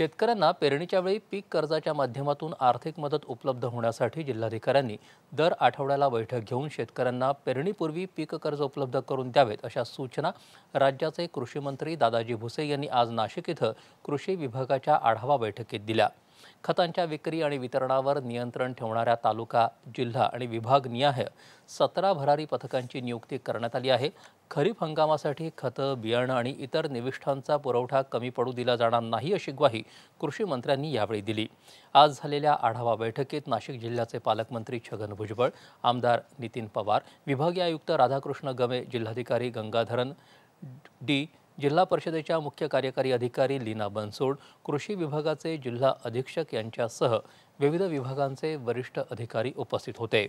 शेतकऱ्यांना पेरणीच्या वेळी पीक कर्जाच्या माध्यमातून आर्थिक मदत उपलब्ध होण्यासाठी जिल्हाधिकाऱ्यांनी दर आठवड्याला बैठक घेऊन शेतकऱ्यांना पेरणीपूर्वी पीक कर्ज उपलब्ध करून द्यावेत अशा सूचना राज्याचे कृषी मंत्री दादाजी भुसे यांनी आज नाशिक इथं कृषी विभागाच्या आढावा बैठकीत दिल्या खतांच्या विक्री आणि वितरणावर नियंत्रण ठेवणाऱ्या तालुका जिल्हा आणि विभाग विभागनिहाय सतरा भरारी पथकांची नियुक्ती करण्यात आली आहे खरीप हंगामासाठी खतं बियाणं आणि इतर निविष्ठांचा पुरवठा कमी पडू दिला जाणार नाही अशी ग्वाही कृषी मंत्र्यांनी यावेळी दिली आज झालेल्या आढावा बैठकीत नाशिक जिल्ह्याचे पालकमंत्री छगन भुजबळ आमदार नितीन पवार विभागीय आयुक्त राधाकृष्ण गमे जिल्हाधिकारी गंगाधरन डी जिल्हा परिषदेच्या मुख्य कार्यकारी अधिकारी लीना बनसोड कृषी विभागाचे जिल्हा अधीक्षक यांच्यासह विविध विभागांचे वरिष्ठ अधिकारी उपस्थित होते